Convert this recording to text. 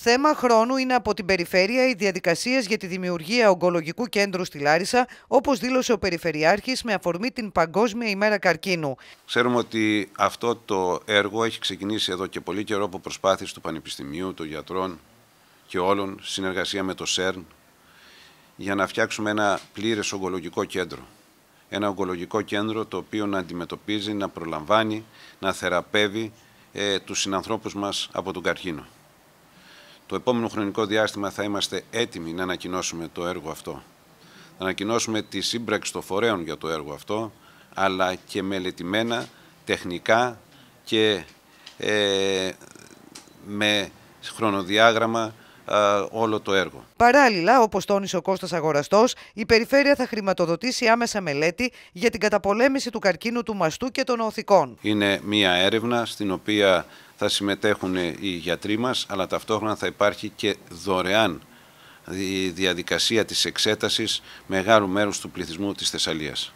Θέμα χρόνου είναι από την περιφέρεια οι διαδικασίες για τη δημιουργία ογκολογικού κέντρου στη Λάρισα, όπως δήλωσε ο Περιφερειάρχης με αφορμή την Παγκόσμια ημέρα καρκίνου. Ξέρουμε ότι αυτό το έργο έχει ξεκινήσει εδώ και πολύ καιρό από προσπάθειες του Πανεπιστημίου, των γιατρών και όλων, συνεργασία με το ΣΕΡΝ, για να φτιάξουμε ένα πλήρες ογκολογικό κέντρο. Ένα ογκολογικό κέντρο το οποίο να αντιμετωπίζει, να προλαμβάνει, να θεραπεύει ε, τους συνανθρώπους μας από τον καρκίνο. Το επόμενο χρονικό διάστημα θα είμαστε έτοιμοι να ανακοινώσουμε το έργο αυτό. Θα ανακοινώσουμε τη σύμπραξη των φορέων για το έργο αυτό, αλλά και μελετημένα, τεχνικά και ε, με χρονοδιάγραμμα ε, όλο το έργο. Παράλληλα, όπως τόνισε ο Κώστας Αγοραστός, η περιφέρεια θα χρηματοδοτήσει άμεσα μελέτη για την καταπολέμηση του καρκίνου του μαστού και των οθικών. Είναι μία έρευνα στην οποία θα συμμετέχουν οι γιατροί μας, αλλά ταυτόχρονα θα υπάρχει και δωρεάν η διαδικασία της εξέτασης μεγάλου μέρους του πληθυσμού της Θεσσαλίας.